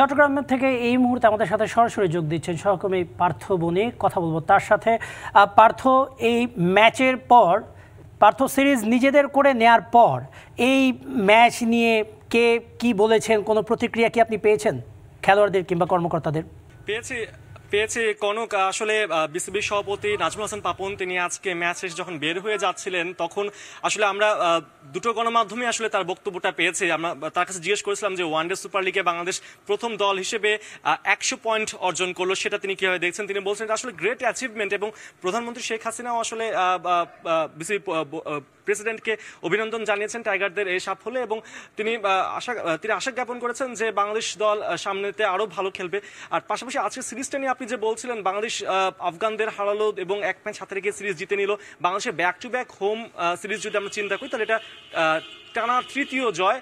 চট্টগ্রাম থেকে এই মুহূর্তে আমাদের সাথে সরাসরি যোগ দিচ্ছেন সহকর্মী পার্থ বনি কথা বলবো তার সাথে পার্থ এই ম্যাচের পর পার্থ সিরিজ নিজেদের করে নেয়ার পর এই ম্যাচ নিয়ে কে কি বলেছেন কোনো প্রতিক্রিয়া কি আপনি পেয়েছেন খেলোয়াড়দের কিংবা কর্মকর্তাদের পেয়েছি পেয়েছি কনক আসলে বিসিবি সভাপতি নাজমুল হাসান পাপন তিনি আজকে ম্যাচ শেষ যখন বের হয়ে যাচ্ছিলেন তখন আসলে আমরা দুটো গণমাধ্যমে আসলে তার বক্তব্যটা পেয়েছি আমরা তার কাছে জিজ্ঞেস করেছিলাম যে ওয়ানডে সুপার লিগে বাংলাদেশ প্রথম দল হিসেবে একশো পয়েন্ট অর্জন করলো সেটা তিনি কিভাবে দেখছেন তিনি বলছেন এটা আসলে গ্রেট অ্যাচিভমেন্ট এবং প্রধানমন্ত্রী শেখ হাসিনাও আসলে বিসিবি প্রেসিডেন্টকে অভিনন্দন জানিয়েছেন টাইগারদের এই সাফল্যে এবং তিনি আশা তিনি আশা জ্ঞাপন করেছেন যে বাংলাদেশ দল সামনেতে আরও ভালো খেলবে আর পাশাপাশি আজকে সিরিজটা নিয়ে আপনি যে বলছিলেন বাংলাদেশ আফগানদের হারালো এবং এক ম্যাচ হাতে রেখে সিরিজ জিতে নিল বাংলাদেশের back to back home series যদি আমরা চিন্তা করি তাহলে এটা টানা তৃতীয় জয়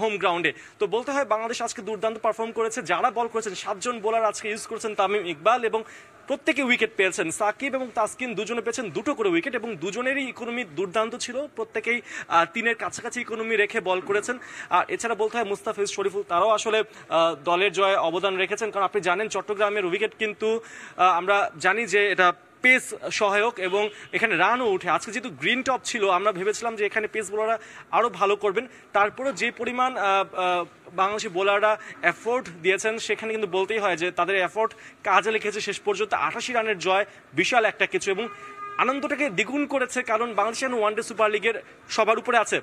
হোম গ্রাউন্ডে তো বলতে হয় বাংলাদেশ আজকে দুর্দান্ত পারফর্ম করেছে যারা বল করেছেন সাতজন বোলার আজকে ইউজ করেছেন তামিম ইকবাল এবং প্রত্যেকে উইকেট পেয়েছেন সাকিব এবং তাসকিন দুজনে পেয়েছেন দুটো করে উইকেট এবং দুজনেরই ইকোনমি দুর্দান্ত ছিল প্রত্যেকেই তিনের কাছাকাছি ইকোনমি রেখে বল করেছেন আর এছাড়া বলতে হয় মুস্তাফিজ শরীফুল তারাও আসলে দলের জয়ে অবদান রেখেছেন কারণ আপনি জানেন চট্টগ্রামের উইকেট কিন্তু আমরা জানি যে এটা পেস সহায়ক এবং এখানে রানও উঠে আজকে যেহেতু গ্রিন টপ ছিল আমরা ভেবেছিলাম যে এখানে পেস বোলাররা আরও ভালো করবেন তারপরে যে পরিমাণ বাংলাদেশি বোলাররা এফোর্ট দিয়েছেন সেখানে কিন্তু বলতেই হয় যে তাদের এফোর্ট কাজে লিখেছে শেষ পর্যন্ত আঠাশি রানের জয় বিশাল একটা কিছু এবং আনন্দটাকে দ্বিগুণ করেছে কারণ বাংলাদেশ ওয়ানডে সুপার লিগের সবার উপরে আছে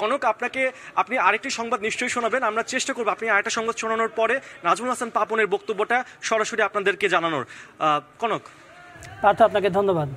কনক আপনাকে আপনি আরেকটি সংবাদ নিশ্চয়ই শোনাবেন আমরা চেষ্টা করবো আপনি আরেকটা সংবাদ শোনানোর পরে নাজমুল হাসান পাপনের বক্তব্যটা সরাসরি আপনাদেরকে জানানোর কনক পার্থ আপনাকে ধন্যবাদ